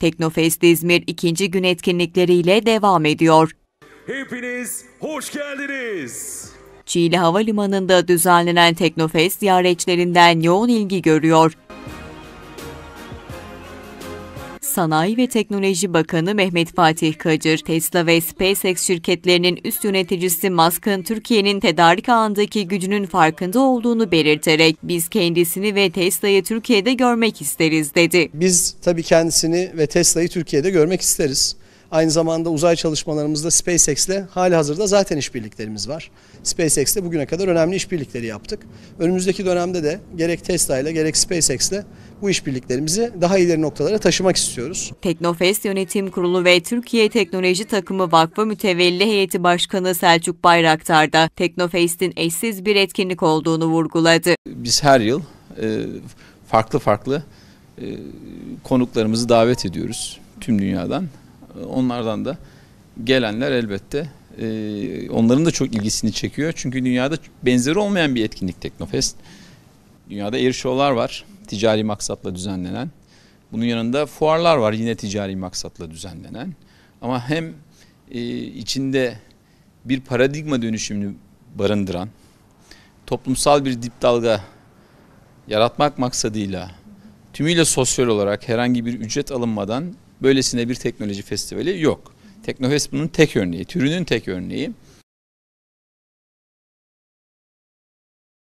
Teknofest İzmir ikinci gün etkinlikleriyle devam ediyor. Hepiniz hoş geldiniz. Çiğli Havalimanı'nda düzenlenen Teknofest ziyaretçilerinden yoğun ilgi görüyor. Sanayi ve Teknoloji Bakanı Mehmet Fatih Kacır, Tesla ve SpaceX şirketlerinin üst yöneticisi Musk'ın Türkiye'nin tedarik ağındaki gücünün farkında olduğunu belirterek biz kendisini ve Tesla'yı Türkiye'de görmek isteriz dedi. Biz tabii kendisini ve Tesla'yı Türkiye'de görmek isteriz. Aynı zamanda uzay çalışmalarımızda SpaceX ile hali hazırda zaten işbirliklerimiz var. SpaceX ile bugüne kadar önemli işbirlikleri yaptık. Önümüzdeki dönemde de gerek Tesla ile gerek SpaceX ile bu işbirliklerimizi daha ileri noktalara taşımak istiyoruz. Teknofest Yönetim Kurulu ve Türkiye Teknoloji Takımı Vakfı Mütevelli Heyeti Başkanı Selçuk Bayraktar da Teknofest'in eşsiz bir etkinlik olduğunu vurguladı. Biz her yıl e, farklı farklı e, konuklarımızı davet ediyoruz tüm dünyadan. Onlardan da gelenler elbette e, onların da çok ilgisini çekiyor. Çünkü dünyada benzeri olmayan bir etkinlik Teknofest. Dünyada air var ticari maksatla düzenlenen. Bunun yanında fuarlar var yine ticari maksatla düzenlenen. Ama hem e, içinde bir paradigma dönüşümünü barındıran, toplumsal bir dip dalga yaratmak maksadıyla tümüyle sosyal olarak herhangi bir ücret alınmadan böylesine bir teknoloji festivali yok. Teknofest bunun tek örneği, türünün tek örneği.